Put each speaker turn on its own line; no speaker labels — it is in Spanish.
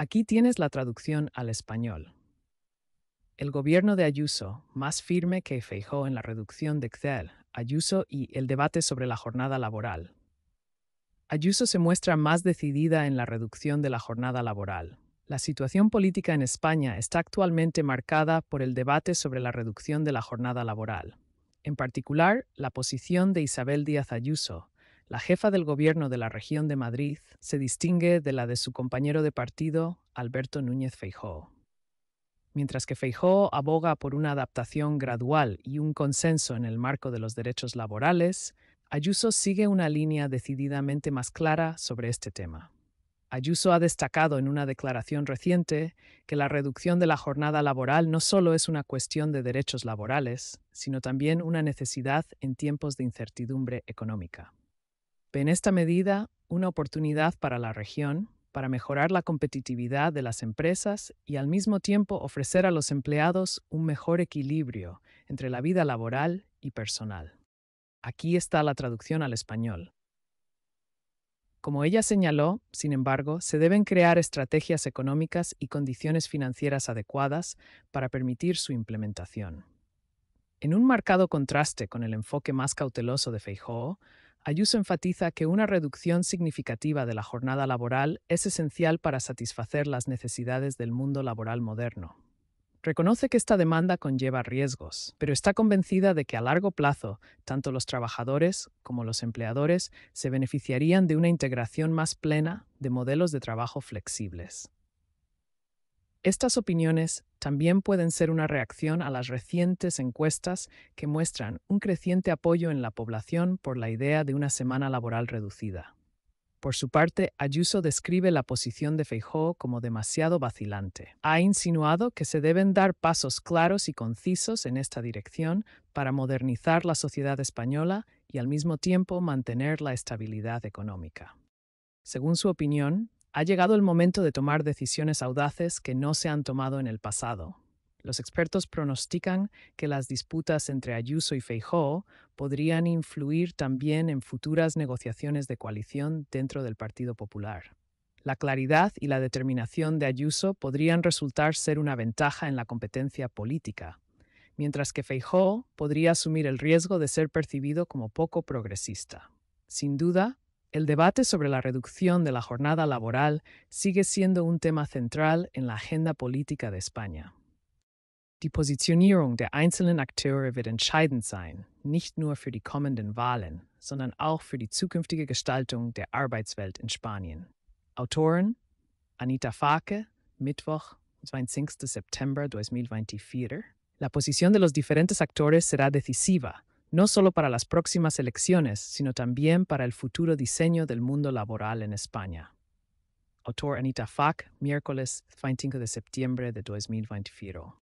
Aquí tienes la traducción al español. El gobierno de Ayuso, más firme que Feijó en la reducción de Excel, Ayuso y el debate sobre la jornada laboral. Ayuso se muestra más decidida en la reducción de la jornada laboral. La situación política en España está actualmente marcada por el debate sobre la reducción de la jornada laboral. En particular, la posición de Isabel Díaz Ayuso, la jefa del gobierno de la región de Madrid se distingue de la de su compañero de partido, Alberto Núñez Feijóo. Mientras que Feijóo aboga por una adaptación gradual y un consenso en el marco de los derechos laborales, Ayuso sigue una línea decididamente más clara sobre este tema. Ayuso ha destacado en una declaración reciente que la reducción de la jornada laboral no solo es una cuestión de derechos laborales, sino también una necesidad en tiempos de incertidumbre económica. Ve en esta medida una oportunidad para la región para mejorar la competitividad de las empresas y al mismo tiempo ofrecer a los empleados un mejor equilibrio entre la vida laboral y personal. Aquí está la traducción al español. Como ella señaló, sin embargo, se deben crear estrategias económicas y condiciones financieras adecuadas para permitir su implementación. En un marcado contraste con el enfoque más cauteloso de Feijóo, Ayuso enfatiza que una reducción significativa de la jornada laboral es esencial para satisfacer las necesidades del mundo laboral moderno. Reconoce que esta demanda conlleva riesgos, pero está convencida de que a largo plazo, tanto los trabajadores como los empleadores se beneficiarían de una integración más plena de modelos de trabajo flexibles. Estas opiniones también pueden ser una reacción a las recientes encuestas que muestran un creciente apoyo en la población por la idea de una semana laboral reducida. Por su parte, Ayuso describe la posición de Feijóo como demasiado vacilante. Ha insinuado que se deben dar pasos claros y concisos en esta dirección para modernizar la sociedad española y al mismo tiempo mantener la estabilidad económica. Según su opinión, ha llegado el momento de tomar decisiones audaces que no se han tomado en el pasado. Los expertos pronostican que las disputas entre Ayuso y Feijóo podrían influir también en futuras negociaciones de coalición dentro del Partido Popular. La claridad y la determinación de Ayuso podrían resultar ser una ventaja en la competencia política, mientras que Feijóo podría asumir el riesgo de ser percibido como poco progresista. Sin duda, El debate sobre la reducción de la jornada laboral sigue siendo un tema central en la agenda política de España. Die Positionierung der einzelnen Akteure wird entscheidend sein, nicht nur für die kommenden Wahlen, sondern auch für die zukünftige Gestaltung der Arbeitswelt in Spanien. Autoren Anita Fake, Mittwoch, 25 September 2024. La posición de los diferentes actores será decisiva no solo para las próximas elecciones, sino también para el futuro diseño del mundo laboral en España. Autor Anita Fac, miércoles 25 de septiembre de 2024.